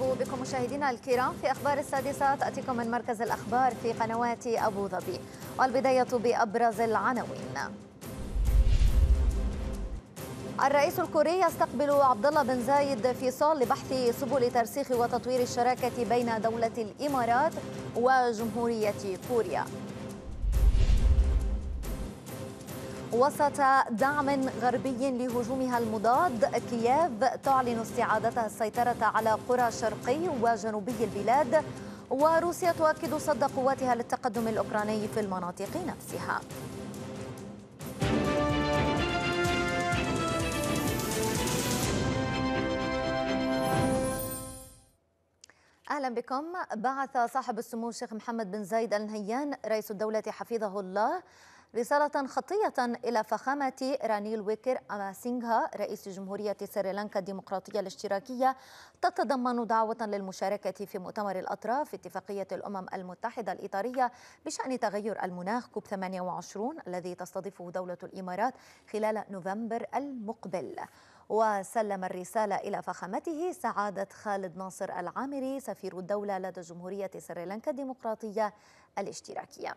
مرحبا بكم مشاهدينا الكرام في أخبار السادسة تأتيكم من مركز الأخبار في قنوات أبو ظبي والبداية بأبرز العناوين الرئيس الكوري يستقبل عبد الله بن زايد في صال لبحث سبل ترسيخ وتطوير الشراكة بين دولة الإمارات وجمهورية كوريا وسط دعم غربي لهجومها المضاد كييف تعلن استعادتها السيطرة على قرى شرقي وجنوبي البلاد وروسيا تؤكد صد قواتها للتقدم الأوكراني في المناطق نفسها اهلا بكم بعث صاحب السمو الشيخ محمد بن زايد ال نهيان رئيس الدوله حفظه الله رسالة خطية إلى فخامة رانيل ويكر أماسينغها رئيس جمهورية سريلانكا الديمقراطية الاشتراكية تتضمن دعوة للمشاركة في مؤتمر الأطراف في اتفاقية الأمم المتحدة الإطارية بشأن تغير المناخ كوب 28 الذي تستضيفه دولة الإمارات خلال نوفمبر المقبل وسلم الرسالة إلى فخامته سعادة خالد ناصر العامري سفير الدولة لدى جمهورية سريلانكا الديمقراطية الاشتراكية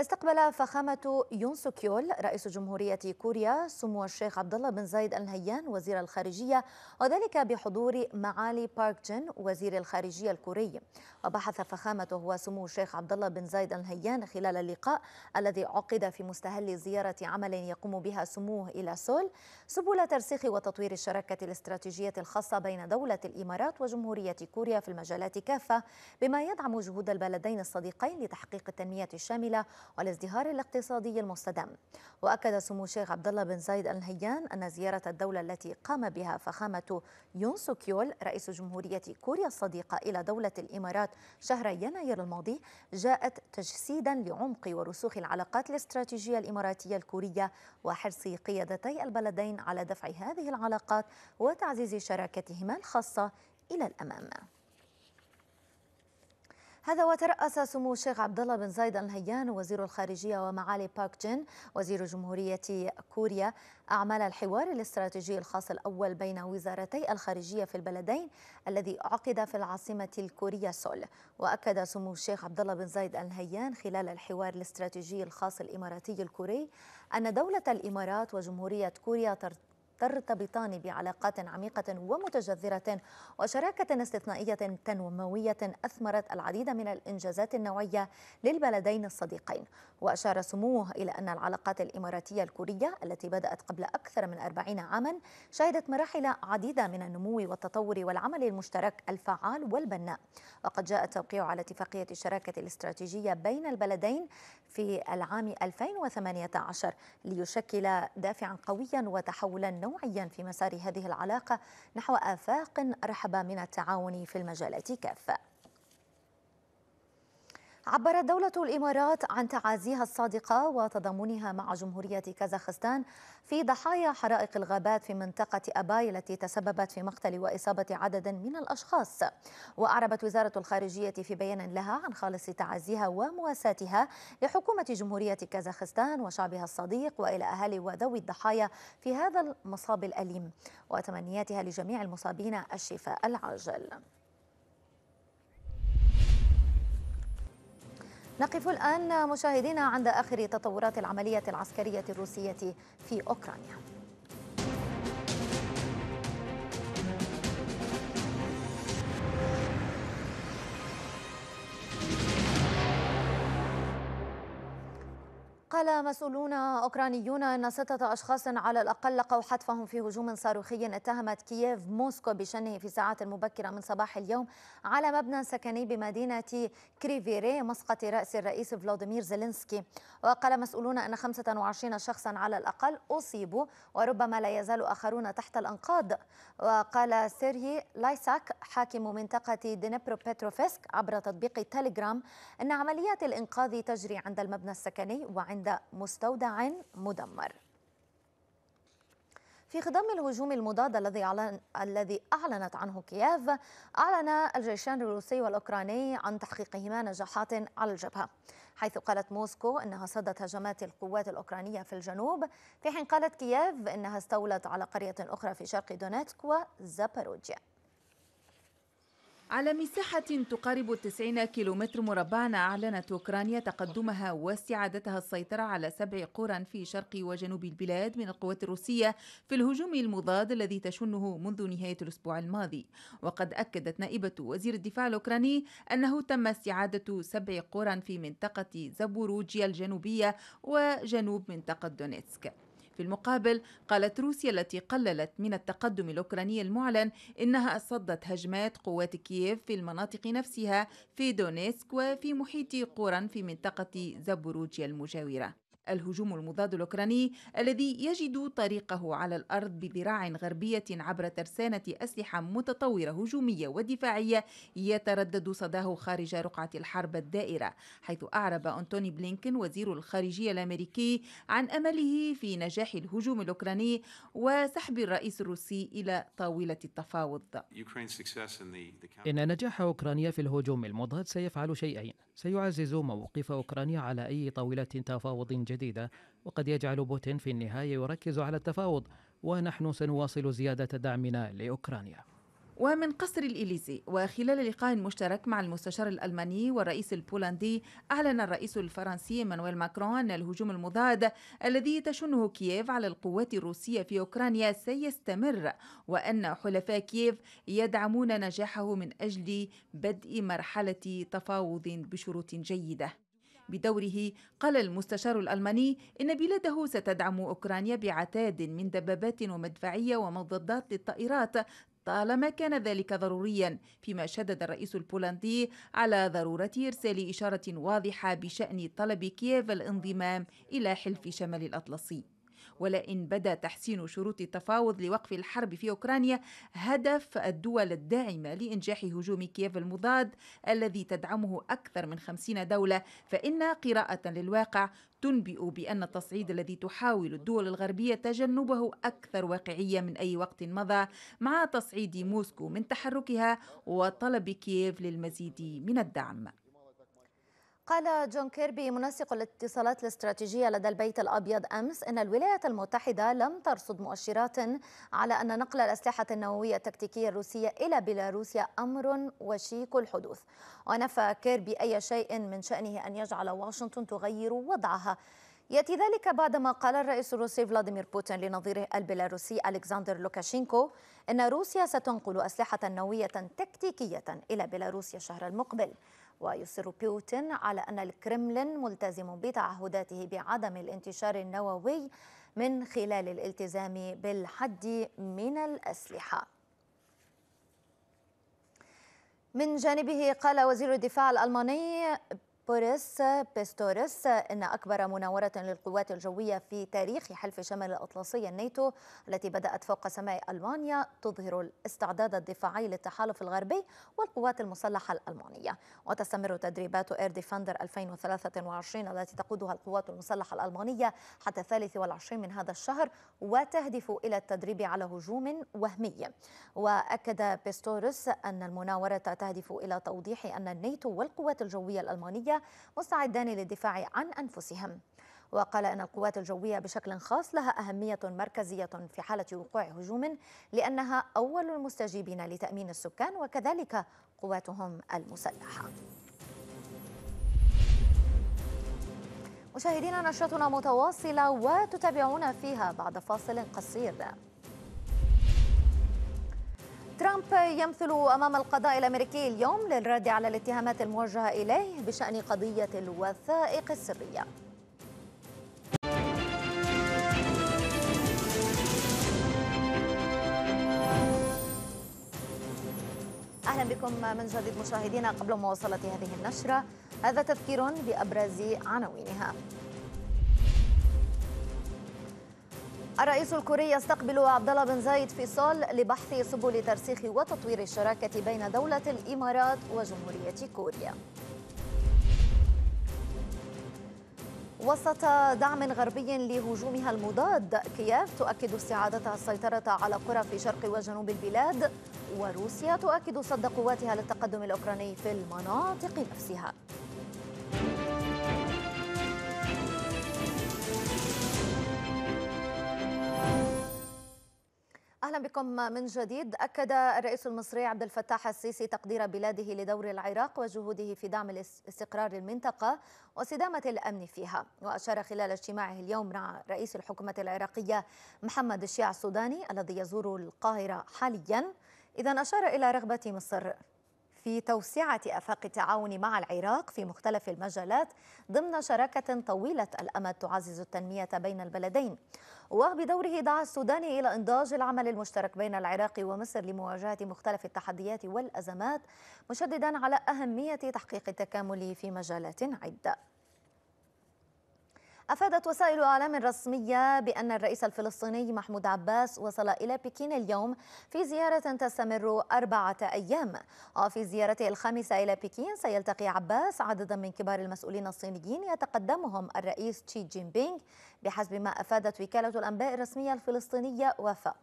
استقبل فخامة يون سوكيول رئيس جمهورية كوريا سمو الشيخ عبد الله بن زايد الهيان وزير الخارجية وذلك بحضور معالي بارك جين وزير الخارجية الكوري وبحث فخامته وسمو الشيخ عبد الله بن زايد الهيان خلال اللقاء الذي عقد في مستهل زيارة عمل يقوم بها سموه إلى سول سبل ترسيخ وتطوير الشراكة الاستراتيجية الخاصة بين دولة الإمارات وجمهورية كوريا في المجالات كافة بما يدعم جهود البلدين الصديقين لتحقيق التنمية الشاملة والازدهار الاقتصادي المستدام وأكد سمو الشيخ عبد الله بن زايد الهيان أن زيارة الدولة التي قام بها فخامة يون سوكيول رئيس جمهورية كوريا الصديقة إلى دولة الإمارات شهر يناير الماضي جاءت تجسيدا لعمق ورسوخ العلاقات الاستراتيجية الإماراتية الكورية وحرص قيادتي البلدين على دفع هذه العلاقات وتعزيز شراكتهما الخاصة إلى الأمام هذا وترأس سمو الشيخ عبد الله بن زايد النهيان وزير الخارجية ومعالي باك جين وزير جمهورية كوريا أعمال الحوار الاستراتيجي الخاص الأول بين وزارتي الخارجية في البلدين الذي عقد في العاصمة الكورية سول وأكد سمو الشيخ عبد الله بن زايد النهيان خلال الحوار الاستراتيجي الخاص الإماراتي الكوري أن دولة الإمارات وجمهورية كوريا ترتبطان بعلاقات عميقة ومتجذرة وشراكة استثنائية تنموية أثمرت العديد من الإنجازات النوعية للبلدين الصديقين وأشار سموه إلى أن العلاقات الإماراتية الكورية التي بدأت قبل أكثر من أربعين عاما شهدت مراحل عديدة من النمو والتطور والعمل المشترك الفعال والبناء وقد جاء التوقيع على اتفاقية الشراكة الاستراتيجية بين البلدين في العام 2018 ليشكل دافعا قويا وتحولا نوعا نوعيا في مسار هذه العلاقة نحو آفاق رحبة من التعاون في المجالات كافة عبرت دولة الإمارات عن تعازيها الصادقة وتضامنها مع جمهورية كازاخستان في ضحايا حرائق الغابات في منطقة أباي التي تسببت في مقتل وإصابة عدد من الأشخاص وأعربت وزارة الخارجية في بيان لها عن خالص تعازيها ومواساتها لحكومة جمهورية كازاخستان وشعبها الصديق وإلى أهالي وذوي الضحايا في هذا المصاب الأليم وتمنياتها لجميع المصابين الشفاء العاجل نقف الآن مشاهدينا عند آخر تطورات العملية العسكرية الروسية في أوكرانيا قال مسؤولون أوكرانيون أن ستة أشخاص على الأقل لقوا حتفهم في هجوم صاروخي اتهمت كييف موسكو بشنه في ساعات مبكرة من صباح اليوم على مبنى سكني بمدينة كريفيري مسقط رأس الرئيس فلاديمير زيلينسكي وقال مسؤولون أن 25 شخصا على الأقل أصيبوا وربما لا يزال آخرون تحت الأنقاض وقال سيرهي لايساك حاكم منطقة دنيبرو بيتروفيسك عبر تطبيق تيليجرام أن عمليات الإنقاذ تجري عند المبنى السكني وعند مستودع مدمر في خضم الهجوم المضاد الذي أعلن الذي أعلنت عنه كييف أعلن الجيشان الروسي والأوكراني عن تحقيقهما نجاحات على الجبهة حيث قالت موسكو أنها صدت هجمات القوات الأوكرانية في الجنوب في حين قالت كييف أنها استولت على قرية أخرى في شرق دونيتسك وزاباروجيا على مساحة تقارب 90 كيلومتر مربعا أعلنت أوكرانيا تقدمها واستعادتها السيطرة على سبع قرى في شرق وجنوب البلاد من القوات الروسية في الهجوم المضاد الذي تشنه منذ نهاية الأسبوع الماضي وقد أكدت نائبة وزير الدفاع الأوكراني أنه تم استعادة سبع قرى في منطقة زابوروجيا الجنوبية وجنوب منطقة دونيتسك في المقابل قالت روسيا التي قللت من التقدم الأوكراني المعلن إنها صدت هجمات قوات كييف في المناطق نفسها في دونيسك وفي محيط قرى في منطقة زابوروجيا المجاورة الهجوم المضاد الأوكراني الذي يجد طريقه على الأرض بذراع غربية عبر ترسانة أسلحة متطورة هجومية ودفاعية يتردد صداه خارج رقعة الحرب الدائرة حيث أعرب أنتوني بلينكن وزير الخارجية الأمريكي عن أمله في نجاح الهجوم الأوكراني وسحب الرئيس الروسي إلى طاولة التفاوض إن نجاح أوكرانيا في الهجوم المضاد سيفعل شيئين سيعزز موقف أوكرانيا على أي طاولة تفاوض جديدة جديدة وقد يجعل بوتين في النهاية يركز على التفاوض ونحن سنواصل زيادة دعمنا لأوكرانيا ومن قصر الإليزي وخلال لقاء مشترك مع المستشار الألماني والرئيس البولندي أعلن الرئيس الفرنسي مانويل ماكرون أن الهجوم المضاد الذي تشنه كييف على القوات الروسية في أوكرانيا سيستمر وأن حلفاء كييف يدعمون نجاحه من أجل بدء مرحلة تفاوض بشروط جيدة بدوره قال المستشار الألماني إن بلاده ستدعم أوكرانيا بعتاد من دبابات ومدفعية ومضادات للطائرات طالما كان ذلك ضروريا فيما شدد الرئيس البولندي على ضرورة إرسال إشارة واضحة بشأن طلب كييف الانضمام إلى حلف شمال الأطلسي ولئن بدا تحسين شروط التفاوض لوقف الحرب في أوكرانيا هدف الدول الداعمة لإنجاح هجوم كييف المضاد الذي تدعمه أكثر من خمسين دولة فإن قراءة للواقع تنبئ بأن التصعيد الذي تحاول الدول الغربية تجنبه أكثر واقعية من أي وقت مضى مع تصعيد موسكو من تحركها وطلب كييف للمزيد من الدعم قال جون كيربي منسق الاتصالات الاستراتيجية لدى البيت الأبيض أمس أن الولايات المتحدة لم ترصد مؤشرات على أن نقل الأسلحة النووية التكتيكية الروسية إلى بيلاروسيا أمر وشيك الحدوث ونفى كيربي أي شيء من شأنه أن يجعل واشنطن تغير وضعها يأتي ذلك بعدما قال الرئيس الروسي فلاديمير بوتين لنظيره البيلاروسي ألكسندر لوكاشينكو أن روسيا ستنقل أسلحة نووية تكتيكية إلى بيلاروسيا الشهر المقبل ويصر بيوتن على أن الكرملين ملتزم بتعهداته بعدم الانتشار النووي من خلال الالتزام بالحد من الأسلحة من جانبه قال وزير الدفاع الألماني بوريس بيستوريس إن أكبر مناورة للقوات الجوية في تاريخ حلف شمال الأطلسي الناتو التي بدأت فوق سماء ألمانيا تظهر الاستعداد الدفاعي للتحالف الغربي والقوات المسلحة الألمانية وتستمر تدريبات إير ديفندر 2023 التي تقودها القوات المسلحة الألمانية حتى 23 من هذا الشهر وتهدف إلى التدريب على هجوم وهمي وأكد بيستوريس أن المناورة تهدف إلى توضيح أن الناتو والقوات الجوية الألمانية مستعدان للدفاع عن أنفسهم وقال أن القوات الجوية بشكل خاص لها أهمية مركزية في حالة وقوع هجوم لأنها أول المستجيبين لتأمين السكان وكذلك قواتهم المسلحة مشاهدينا نشرتنا متواصلة وتتابعون فيها بعد فاصل قصير ترامب يمثل أمام القضاء الأمريكي اليوم للرد على الاتهامات الموجهة إليه بشأن قضية الوثائق السرية أهلا بكم من جديد مشاهدينا قبل مواصلة هذه النشرة هذا تذكير بأبرز عناوينها الرئيس الكوري يستقبل عبد الله بن زايد في فيصل لبحث سبل ترسيخ وتطوير الشراكه بين دوله الامارات وجمهوريه كوريا. وسط دعم غربي لهجومها المضاد كييف تؤكد استعادتها السيطرة على قرى في شرق وجنوب البلاد وروسيا تؤكد صد قواتها للتقدم الأوكراني في المناطق نفسها بكم من جديد أكد الرئيس المصري عبد الفتاح السيسي تقدير بلاده لدور العراق وجهوده في دعم استقرار المنطقة وصدامة الأمن فيها وأشار خلال اجتماعه اليوم مع رئيس الحكومة العراقية محمد الشيع السوداني الذي يزور القاهرة حاليا إذا أشار إلى رغبة مصر في توسعة أفاق التعاون مع العراق في مختلف المجالات ضمن شراكة طويلة الأمد تعزز التنمية بين البلدين وبدوره دعا السوداني إلى إنضاج العمل المشترك بين العراق ومصر لمواجهة مختلف التحديات والأزمات مشددا على أهمية تحقيق التكامل في مجالات عدة أفادت وسائل أعلام رسمية بأن الرئيس الفلسطيني محمود عباس وصل إلى بكين اليوم في زيارة تستمر أربعة أيام وفي زيارته الخامسة إلى بكين سيلتقي عباس عددا من كبار المسؤولين الصينيين يتقدمهم الرئيس تشي جين بينغ بحسب ما أفادت وكالة الأنباء الرسمية الفلسطينية وفا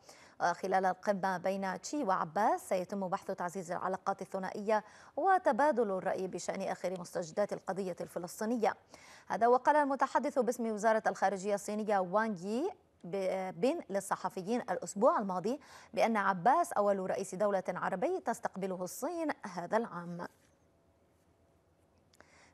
آه، خلال القمة بين تشي وعباس سيتم بحث تعزيز العلاقات الثنائية وتبادل الرأي بشأن آخر مستجدات القضية الفلسطينية هذا وقال المتحدث باسم وزارة الخارجية الصينية وانغ يي بين للصحفيين الأسبوع الماضي بأن عباس أول رئيس دولة عربي تستقبله الصين هذا العام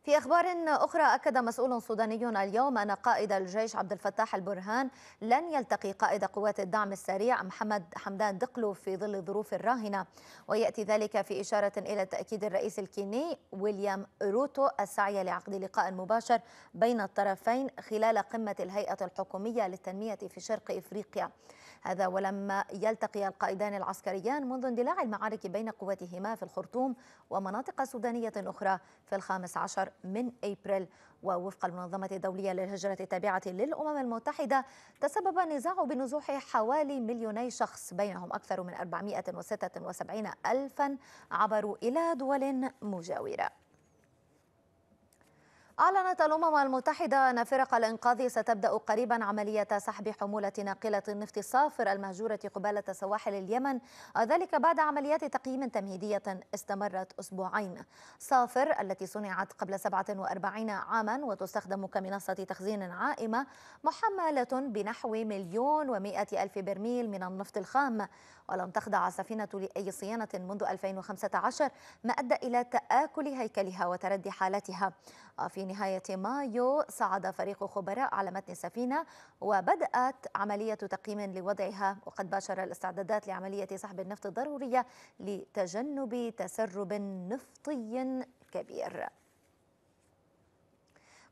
في أخبار أخرى أكد مسؤول سوداني اليوم أن قائد الجيش عبد الفتاح البرهان لن يلتقي قائد قوات الدعم السريع محمد حمدان دقلو في ظل الظروف الراهنة ويأتي ذلك في إشارة إلى تأكيد الرئيس الكيني ويليام روتو السعي لعقد لقاء مباشر بين الطرفين خلال قمة الهيئة الحكومية للتنمية في شرق إفريقيا هذا ولما يلتقي القائدان العسكريان منذ اندلاع المعارك بين قواتهما في الخرطوم ومناطق سودانية أخرى في الخامس عشر من أبريل ووفق المنظمة الدولية للهجرة التابعة للأمم المتحدة تسبب النزاع بنزوح حوالي مليوني شخص بينهم أكثر من 476 ألفا عبروا إلى دول مجاورة أعلنت الأمم المتحدة أن فرق الإنقاذ ستبدأ قريبا عملية سحب حمولة ناقلة النفط الصافر المهجورة قبالة سواحل اليمن وذلك بعد عمليات تقييم تمهيدية استمرت أسبوعين صافر التي صنعت قبل 47 عاما وتستخدم كمنصة تخزين عائمة محملة بنحو مليون ومائة ألف برميل من النفط الخام ولم تخضع السفينة لأي صيانة منذ 2015 ما أدى إلى تآكل هيكلها وتردي حالتها وفي نهاية مايو صعد فريق خبراء على متن السفينة وبدأت عملية تقييم لوضعها وقد باشر الاستعدادات لعملية سحب النفط الضرورية لتجنب تسرب نفطي كبير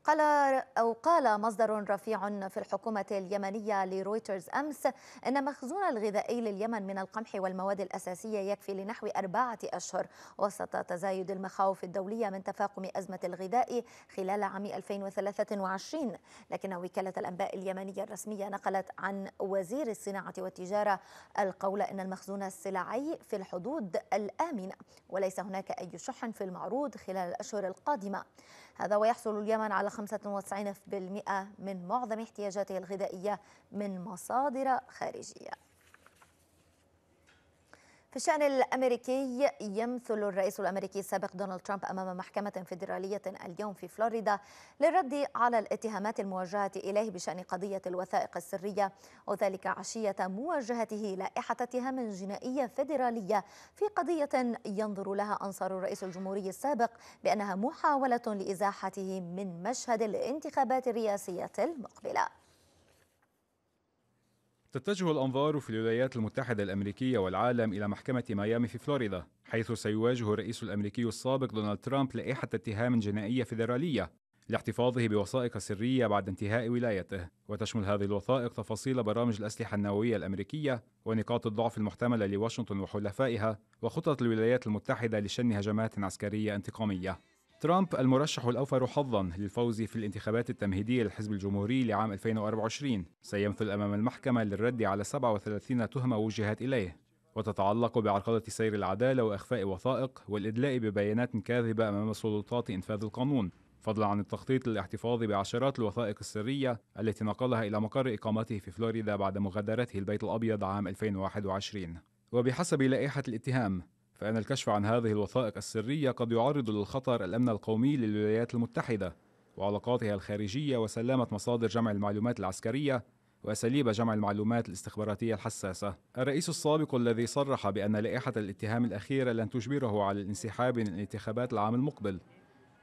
قال أو قال مصدر رفيع في الحكومة اليمنية لرويترز أمس أن مخزون الغذائي لليمن من القمح والمواد الأساسية يكفي لنحو أربعة أشهر وسط تزايد المخاوف الدولية من تفاقم أزمة الغذاء خلال عام 2023 لكن وكالة الأنباء اليمنية الرسمية نقلت عن وزير الصناعة والتجارة القول أن المخزون السلعي في الحدود الآمنة وليس هناك أي شح في المعروض خلال الأشهر القادمة هذا ويحصل اليمن على 95% من معظم احتياجاته الغذائية من مصادر خارجية في الشأن الأمريكي يمثل الرئيس الأمريكي السابق دونالد ترامب أمام محكمة فيدرالية اليوم في فلوريدا للرد على الاتهامات الموجهة إليه بشأن قضية الوثائق السرية وذلك عشية مواجهته لائحة اتهام جنائية فيدرالية في قضية ينظر لها أنصار الرئيس الجمهوري السابق بأنها محاولة لإزاحته من مشهد الانتخابات الرئاسية المقبلة تتجه الأنظار في الولايات المتحدة الأمريكية والعالم إلى محكمة ميامي في فلوريدا حيث سيواجه الرئيس الأمريكي السابق دونالد ترامب لائحة اتهام جنائية فيدرالية لاحتفاظه بوثائق سرية بعد انتهاء ولايته وتشمل هذه الوثائق تفاصيل برامج الأسلحة النووية الأمريكية ونقاط الضعف المحتملة لواشنطن وحلفائها وخطط الولايات المتحدة لشن هجمات عسكرية انتقامية ترامب المرشح الأوفر حظا للفوز في الانتخابات التمهيدية للحزب الجمهوري لعام 2024 سيمثل أمام المحكمة للرد على 37 تهمة وجهت إليه وتتعلق بعرقلة سير العدالة وإخفاء وثائق والإدلاء ببيانات كاذبة أمام سلطات إنفاذ القانون فضلا عن التخطيط للاحتفاظ بعشرات الوثائق السرية التي نقلها إلى مقر إقامته في فلوريدا بعد مغادرته البيت الأبيض عام 2021 وبحسب لائحة الاتهام فإن الكشف عن هذه الوثائق السرية قد يعرض للخطر الأمن القومي للولايات المتحدة وعلاقاتها الخارجية وسلامة مصادر جمع المعلومات العسكرية وأساليب جمع المعلومات الاستخباراتية الحساسة. الرئيس السابق الذي صرح بأن لائحة الاتهام الأخيرة لن تجبره على الانسحاب من الانتخابات العام المقبل.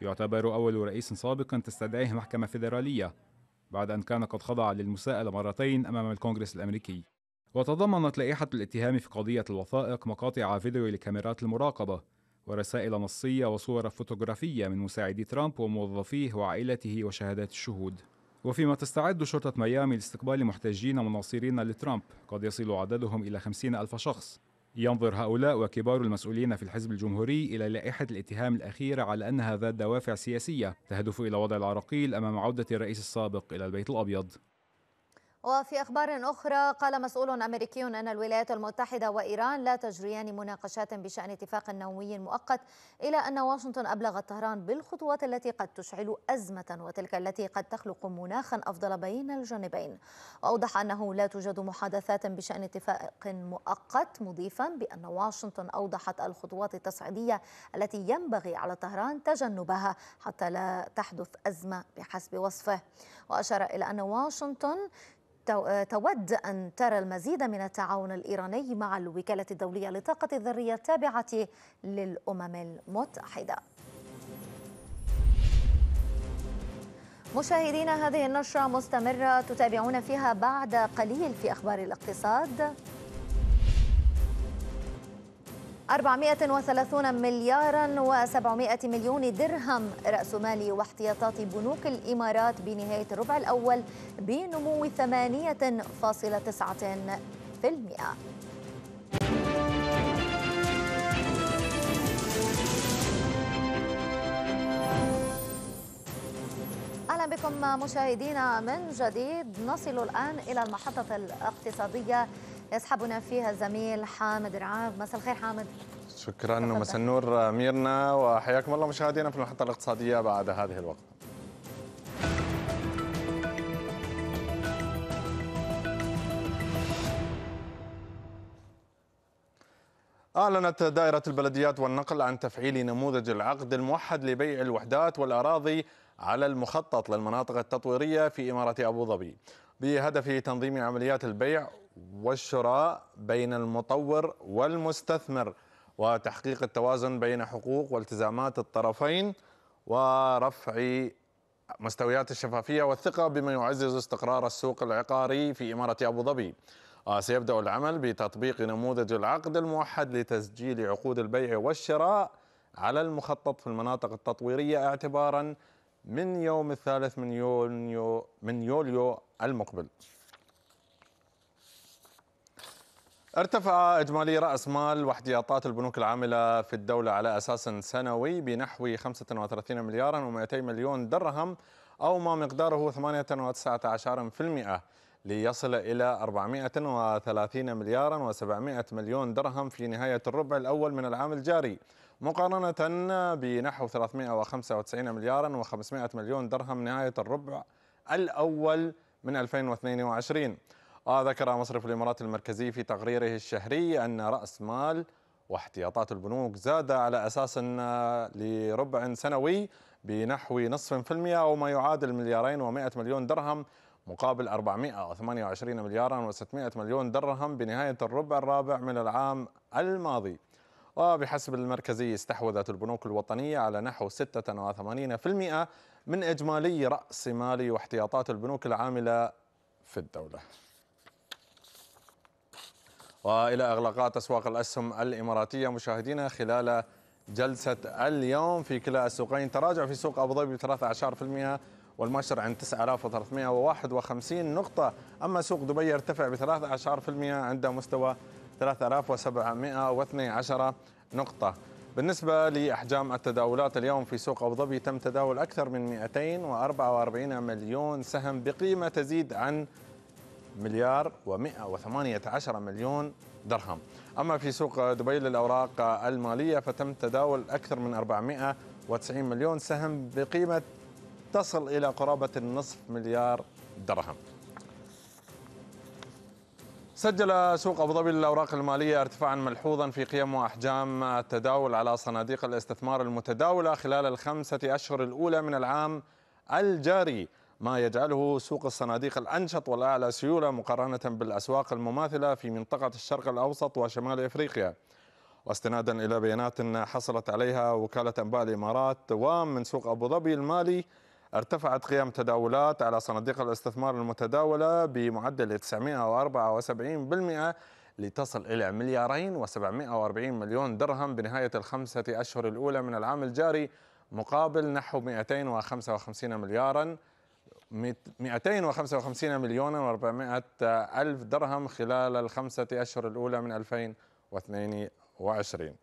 يعتبر أول رئيس سابق تستدعيه محكمة فيدرالية بعد أن كان قد خضع للمساءلة مرتين أمام الكونغرس الأمريكي. وتضمنت لائحة الاتهام في قضية الوثائق مقاطع فيديو لكاميرات المراقبة ورسائل نصية وصور فوتوغرافية من مساعدي ترامب وموظفيه وعائلته وشهادات الشهود وفيما تستعد شرطة ميامي لاستقبال محتجين مناصرين لترامب قد يصل عددهم إلى خمسين ألف شخص ينظر هؤلاء وكبار المسؤولين في الحزب الجمهوري إلى لائحة الاتهام الأخيرة على أنها ذات دوافع سياسية تهدف إلى وضع العراقيل أمام عودة الرئيس السابق إلى البيت الأبيض وفي أخبار أخرى قال مسؤول أمريكي أن الولايات المتحدة وإيران لا تجريان مناقشات بشأن اتفاق نووي مؤقت إلى أن واشنطن أبلغت طهران بالخطوات التي قد تشعل أزمة وتلك التي قد تخلق مناخا أفضل بين الجانبين وأوضح أنه لا توجد محادثات بشأن اتفاق مؤقت مضيفا بأن واشنطن أوضحت الخطوات التصعيدية التي ينبغي على طهران تجنبها حتى لا تحدث أزمة بحسب وصفه وأشار إلى أن واشنطن تود أن ترى المزيد من التعاون الإيراني مع الوكالة الدولية للطاقة الذرية التابعة للأمم المتحدة مشاهدينا هذه النشرة مستمرة تتابعون فيها بعد قليل في أخبار الاقتصاد 430 مليارا و700 مليون درهم رأس مال واحتياطات بنوك الإمارات بنهاية الربع الأول بنمو 8.9% اهلا بكم مشاهدينا من جديد نصل الان الى المحطه الاقتصاديه يسحبنا فيها الزميل حامد رعاب مساء الخير حامد شكرا ومساء النور آه، ميرنا وحياكم الله مشاهدينا في المحطة الاقتصادية بعد هذه الوقت أعلنت دائرة البلديات والنقل عن تفعيل نموذج العقد الموحد لبيع الوحدات والأراضي على المخطط للمناطق التطويرية في إمارة أبو ظبي بهدف تنظيم عمليات البيع والشراء بين المطور والمستثمر وتحقيق التوازن بين حقوق والتزامات الطرفين ورفع مستويات الشفافيه والثقه بما يعزز استقرار السوق العقاري في اماره ابو ظبي. آه، سيبدا العمل بتطبيق نموذج العقد الموحد لتسجيل عقود البيع والشراء على المخطط في المناطق التطويريه اعتبارا من يوم الثالث من يونيو من يوليو المقبل. ارتفع إجمالي رأس مال واحتياطات البنوك العاملة في الدولة على أساس سنوي بنحو 35 مليار و200 مليون درهم أو ما مقداره 8.19% ليصل إلى 430 مليار و700 مليون درهم في نهاية الربع الأول من العام الجاري مقارنة بنحو 395 مليار و500 مليون درهم نهاية الربع الأول من 2022 وذكر آه، مصرف الإمارات المركزي في تقريره الشهري أن رأس مال واحتياطات البنوك زاد على أساس لربع سنوي بنحو نصف في المئة أو ما يعادل مليارين ومائة مليون درهم مقابل 428 مليارا و600 مليون درهم بنهاية الربع الرابع من العام الماضي وبحسب المركزي استحوذت البنوك الوطنية على نحو 86% من إجمالي رأس مال واحتياطات البنوك العاملة في الدولة والى اغلاقات اسواق الاسهم الاماراتيه مشاهدينا خلال جلسه اليوم في كلا السوقين تراجع في سوق ابو ظبي 13% والمؤشر عند 9351 نقطة أما سوق دبي ارتفع ب 13% عند مستوى 3712 نقطة بالنسبة لأحجام التداولات اليوم في سوق أبو ظبي تم تداول أكثر من 244 مليون سهم بقيمة تزيد عن مليار و118 مليون درهم أما في سوق دبي للأوراق المالية فتم تداول أكثر من 490 مليون سهم بقيمة تصل إلى قرابة النصف مليار درهم سجل سوق أبو ظبي للأوراق المالية ارتفاعا ملحوظا في قيم وأحجام التداول على صناديق الاستثمار المتداولة خلال الخمسة أشهر الأولى من العام الجاري ما يجعله سوق الصناديق الأنشط والأعلى سيولة مقارنة بالأسواق المماثلة في منطقة الشرق الأوسط وشمال إفريقيا واستنادا إلى بيانات حصلت عليها وكالة أنباء الإمارات ومن سوق أبو ظبي المالي ارتفعت قيم تداولات على صناديق الاستثمار المتداولة بمعدل 974% لتصل إلى مليارين و740 مليون درهم بنهاية الخمسة أشهر الأولى من العام الجاري مقابل نحو 255 ملياراً 255 مليون و400 ألف درهم خلال الخمسة أشهر الأولى من 2022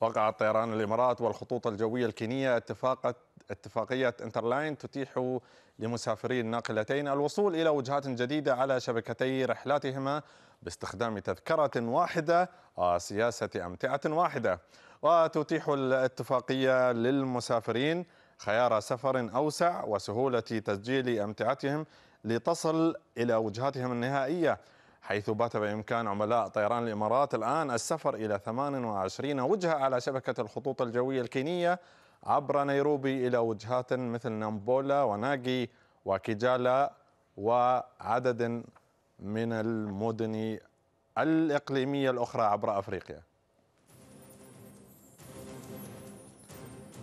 وقع طيران الإمارات والخطوط الجوية الكينية اتفاقة اتفاقية انترلاين تتيح لمسافري الناقلتين الوصول إلى وجهات جديدة على شبكتي رحلاتهما باستخدام تذكرة واحدة وسياسة أمتعة واحدة وتتيح الاتفاقية للمسافرين خيار سفر أوسع وسهولة تسجيل أمتعتهم لتصل إلى وجهاتهم النهائية حيث بات بإمكان عملاء طيران الإمارات الآن السفر إلى 28 وجهة على شبكة الخطوط الجوية الكينية عبر نيروبي إلى وجهات مثل نامبولا وناغي وكيجالا وعدد من المدن الإقليمية الأخرى عبر أفريقيا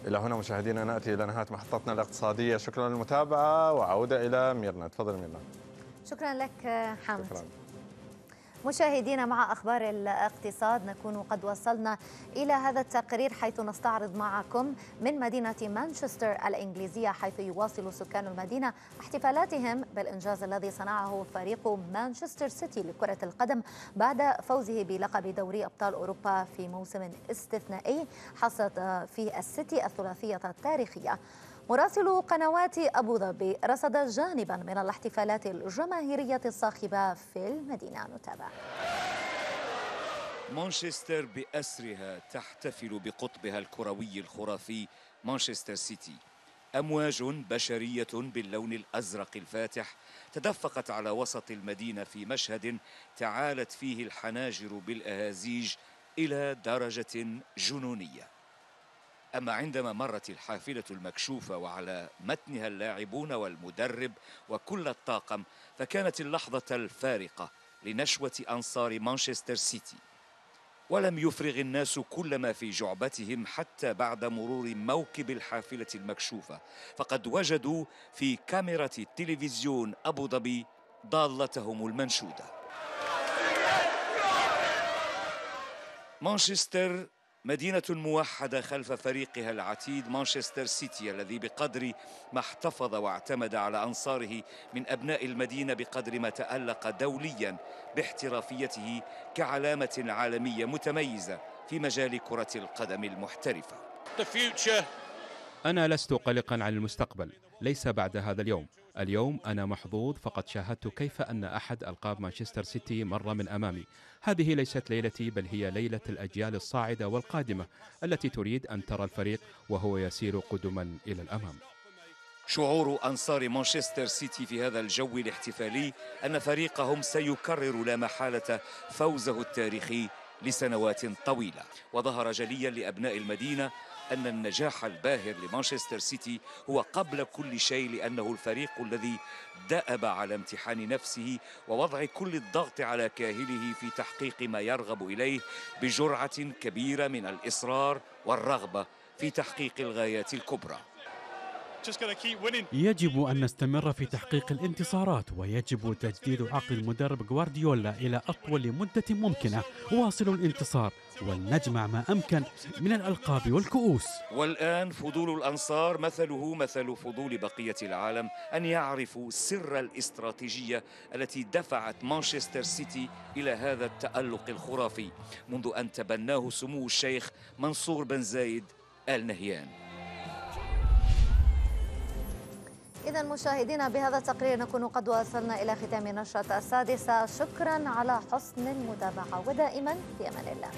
إلى هنا مشاهدينا نأتي إلى نهاية محطتنا الاقتصادية شكرا للمتابعة وعودة إلى ميرنا تفضل ميرنا شكرا لك حامد شكرا. مشاهدينا مع أخبار الاقتصاد نكون قد وصلنا إلى هذا التقرير حيث نستعرض معكم من مدينة مانشستر الإنجليزية حيث يواصل سكان المدينة احتفالاتهم بالإنجاز الذي صنعه فريق مانشستر سيتي لكرة القدم بعد فوزه بلقب دوري أبطال أوروبا في موسم استثنائي حصد فيه السيتي الثلاثية التاريخية مراسل قنوات أبو ظبي رصد جانبا من الاحتفالات الجماهيرية الصاخبة في المدينة نتابع مانشستر بأسرها تحتفل بقطبها الكروي الخرافي مانشستر سيتي أمواج بشرية باللون الأزرق الفاتح تدفقت على وسط المدينة في مشهد تعالت فيه الحناجر بالأهازيج إلى درجة جنونية أما عندما مرت الحافلة المكشوفة وعلى متنها اللاعبون والمدرب وكل الطاقم فكانت اللحظة الفارقة لنشوة أنصار مانشستر سيتي ولم يفرغ الناس كل ما في جعبتهم حتى بعد مرور موكب الحافلة المكشوفة فقد وجدوا في كاميرا تلفزيون أبو ظبي ضالتهم المنشودة مانشستر مدينة موحدة خلف فريقها العتيد مانشستر سيتي الذي بقدر ما احتفظ واعتمد على أنصاره من أبناء المدينة بقدر ما تألق دوليا باحترافيته كعلامة عالمية متميزة في مجال كرة القدم المحترفة أنا لست قلقا عن المستقبل ليس بعد هذا اليوم اليوم أنا محظوظ فقد شاهدت كيف أن أحد ألقاب مانشستر سيتي مر من أمامي هذه ليست ليلتي بل هي ليلة الأجيال الصاعدة والقادمة التي تريد أن ترى الفريق وهو يسير قدما إلى الأمام شعور أنصار مانشستر سيتي في هذا الجو الاحتفالي أن فريقهم سيكرر لا محالة فوزه التاريخي لسنوات طويلة وظهر جليا لأبناء المدينة أن النجاح الباهر لمانشستر سيتي هو قبل كل شيء لأنه الفريق الذي دأب على امتحان نفسه ووضع كل الضغط على كاهله في تحقيق ما يرغب إليه بجرعة كبيرة من الإصرار والرغبة في تحقيق الغايات الكبرى يجب أن نستمر في تحقيق الانتصارات ويجب تجديد عقد المدرب غوارديولا إلى أطول مدة ممكنة واصلوا الانتصار ولنجمع ما أمكن من الألقاب والكؤوس والآن فضول الأنصار مثله مثل فضول بقية العالم أن يعرفوا سر الاستراتيجية التي دفعت مانشستر سيتي إلى هذا التألق الخرافي منذ أن تبناه سمو الشيخ منصور بن زايد آل نهيان إذا مشاهدينا بهذا التقرير نكون قد وصلنا إلى ختام نشرة السادسة شكرا على حسن المتابعة ودائما في أمان الله